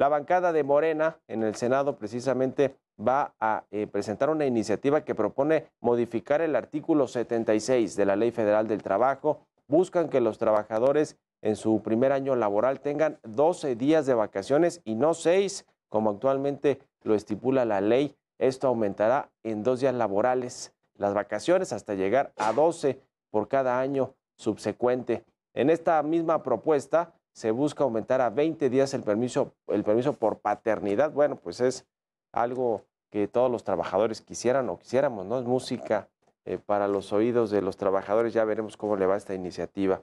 La bancada de Morena en el Senado precisamente va a eh, presentar una iniciativa que propone modificar el artículo 76 de la Ley Federal del Trabajo. Buscan que los trabajadores en su primer año laboral tengan 12 días de vacaciones y no 6, como actualmente lo estipula la ley. Esto aumentará en dos días laborales las vacaciones hasta llegar a 12 por cada año subsecuente. En esta misma propuesta, se busca aumentar a 20 días el permiso, el permiso por paternidad. Bueno, pues es algo que todos los trabajadores quisieran o quisiéramos, ¿no? Es música eh, para los oídos de los trabajadores. Ya veremos cómo le va esta iniciativa.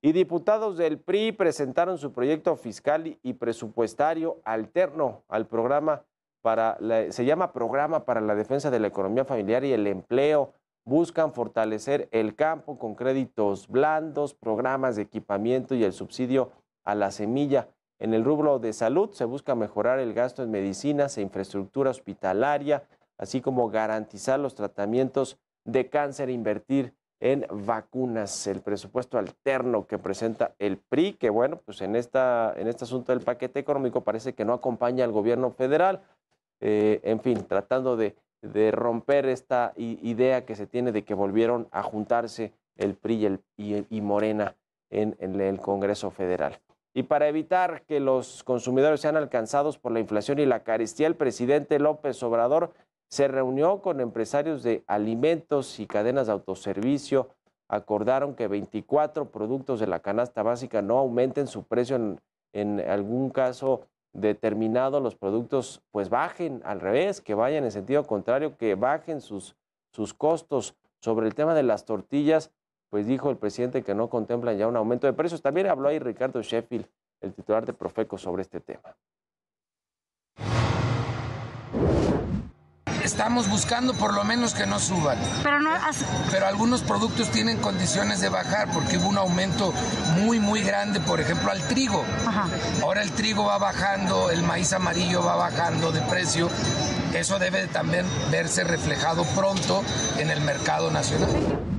Y diputados del PRI presentaron su proyecto fiscal y presupuestario alterno al programa para se llama Programa para la Defensa de la Economía Familiar y el Empleo. Buscan fortalecer el campo con créditos blandos, programas de equipamiento y el subsidio a la semilla. En el rubro de salud se busca mejorar el gasto en medicinas e infraestructura hospitalaria, así como garantizar los tratamientos de cáncer e invertir en vacunas. El presupuesto alterno que presenta el PRI, que bueno, pues en, esta, en este asunto del paquete económico parece que no acompaña al gobierno federal. Eh, en fin, tratando de, romper esta idea que se tiene de que volvieron a juntarse el PRI y, Morena en el Congreso Federal. Y para evitar que los consumidores sean alcanzados por la inflación y la carestía, el presidente López Obrador se reunió con empresarios de alimentos y cadenas de autoservicio. Acordaron que 24 productos de la canasta básica no aumenten su precio en, algún caso determinado. Los productos pues bajen al revés, que vayan en sentido contrario, que bajen sus, sus costos. Sobre el tema de las tortillas, pues dijo el presidente que no contemplan ya un aumento de precios. También habló ahí Ricardo Sheffield, el titular de Profeco, sobre este tema. Estamos buscando por lo menos que no suban. Pero, eh, Pero algunos productos tienen condiciones de bajar porque hubo un aumento muy, muy grande, por ejemplo, al trigo. Ahora el trigo va bajando, el maíz amarillo va bajando de precio. Eso debe también verse reflejado pronto en el mercado nacional.